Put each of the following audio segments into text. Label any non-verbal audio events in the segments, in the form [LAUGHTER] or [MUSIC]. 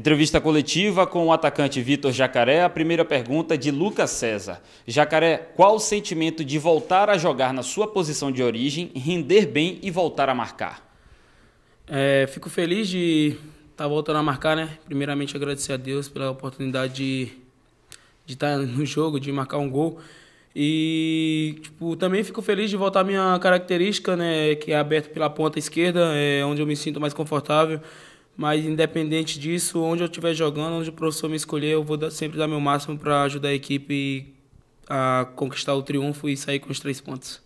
Entrevista coletiva com o atacante Vitor Jacaré, a primeira pergunta é de Lucas César. Jacaré, qual o sentimento de voltar a jogar na sua posição de origem, render bem e voltar a marcar? É, fico feliz de estar tá voltando a marcar, né? Primeiramente agradecer a Deus pela oportunidade de, estar tá no jogo, de marcar um gol. E tipo, também fico feliz de voltar à minha característica, né? Que é aberto pela ponta esquerda, é onde eu me sinto mais confortável. Mas independente disso, onde eu estiver jogando, onde o professor me escolher, eu vou dar, sempre dar meu máximo para ajudar a equipe a conquistar o triunfo e sair com os três pontos.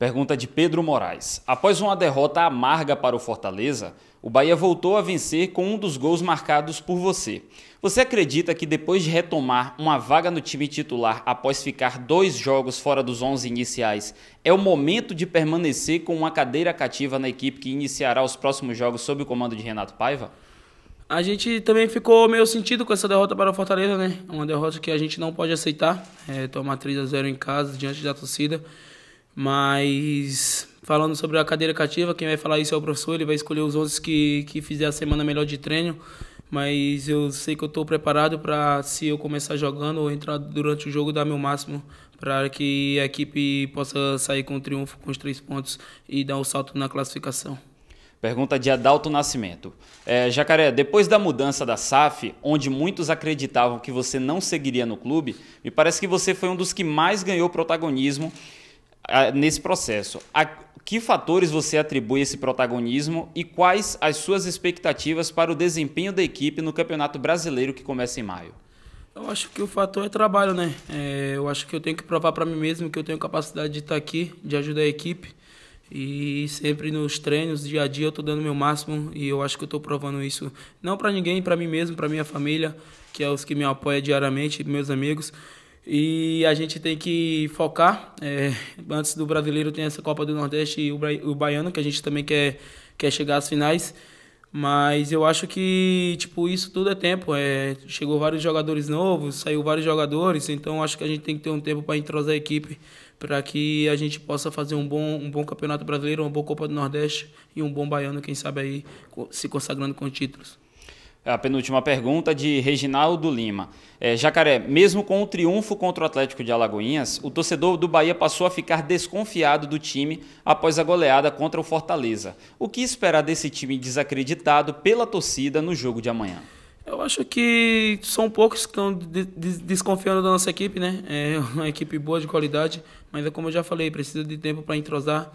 Pergunta de Pedro Moraes. Após uma derrota amarga para o Fortaleza, o Bahia voltou a vencer com um dos gols marcados por você. Você acredita que depois de retomar uma vaga no time titular após ficar dois jogos fora dos 11 iniciais, é o momento de permanecer com uma cadeira cativa na equipe que iniciará os próximos jogos sob o comando de Renato Paiva? A gente também ficou meio sentido com essa derrota para o Fortaleza, né? Uma derrota que a gente não pode aceitar. É, tomar 3 a 0 em casa, diante da torcida. Mas falando sobre a cadeira cativa, quem vai falar isso é o professor, ele vai escolher os 11 que, que fizer a semana melhor de treino. Mas eu sei que eu estou preparado para, se eu começar jogando ou entrar durante o jogo, dar meu máximo para que a equipe possa sair com triunfo, com os três pontos e dar um salto na classificação. Pergunta de Adalto Nascimento. É, Jacaré, depois da mudança da SAF, onde muitos acreditavam que você não seguiria no clube, me parece que você foi um dos que mais ganhou protagonismo nesse processo. A que fatores você atribui esse protagonismo e quais as suas expectativas para o desempenho da equipe no Campeonato Brasileiro que começa em maio? Eu acho que o fator é trabalho, né? É, eu acho que eu tenho que provar para mim mesmo que eu tenho capacidade de estar tá aqui, de ajudar a equipe. E sempre nos treinos, dia a dia, eu estou dando meu máximo e eu acho que eu estou provando isso não para ninguém, para mim mesmo, para minha família, que é os que me apoiam diariamente, meus amigos. E a gente tem que focar. É, antes do brasileiro tem essa Copa do Nordeste e o, o baiano, que a gente também quer, quer chegar às finais. Mas eu acho que, tipo, isso tudo é tempo. É, chegou vários jogadores novos, saiu vários jogadores, então acho que a gente tem que ter um tempo para entrosar a equipe, para que a gente possa fazer um bom, um bom Campeonato Brasileiro, uma boa Copa do Nordeste e um bom baiano, quem sabe aí, se consagrando com títulos a penúltima pergunta de Reginaldo Lima. É, Jacaré, mesmo com o triunfo contra o Atlético de Alagoinhas, o torcedor do Bahia passou a ficar desconfiado do time após a goleada contra o Fortaleza. O que esperar desse time desacreditado pela torcida no jogo de amanhã? Eu acho que são poucos que estão de de desconfiando da nossa equipe, né? É uma equipe boa de qualidade, mas é como eu já falei, precisa de tempo para entrosar.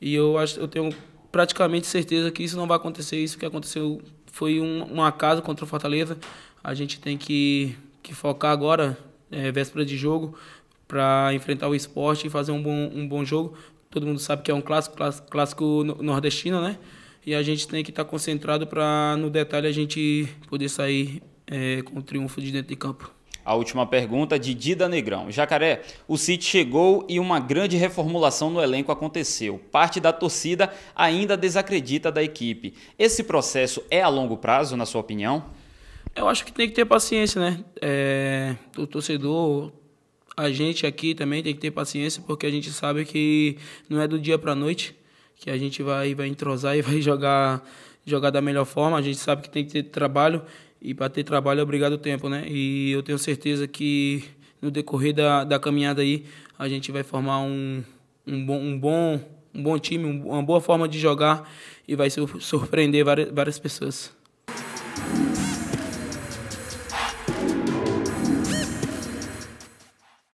E eu acho, eu tenho praticamente certeza que isso não vai acontecer, isso que aconteceu foi um, um acaso contra o Fortaleza. A gente tem que, que focar agora, é, véspera de jogo, para enfrentar o esporte e fazer um bom, um bom jogo. Todo mundo sabe que é um clássico, clássico nordestino, né? E a gente tem que estar tá concentrado para, no detalhe, a gente poder sair é, com o triunfo de dentro de campo. A última pergunta de Dida Negrão. Jacaré, o City chegou e uma grande reformulação no elenco aconteceu. Parte da torcida ainda desacredita da equipe. Esse processo é a longo prazo, na sua opinião? Eu acho que tem que ter paciência, né? É, o torcedor, a gente aqui também tem que ter paciência, porque a gente sabe que não é do dia para a noite que a gente vai, vai entrosar e vai [LAUGHS] jogar, jogar da melhor forma. A gente sabe que tem que ter trabalho e para ter trabalho é obrigado o tempo, né? E eu tenho certeza que no decorrer da, da caminhada aí a gente vai formar um, um, bom, um, bom, um bom time, uma boa forma de jogar e vai surpreender várias, várias pessoas.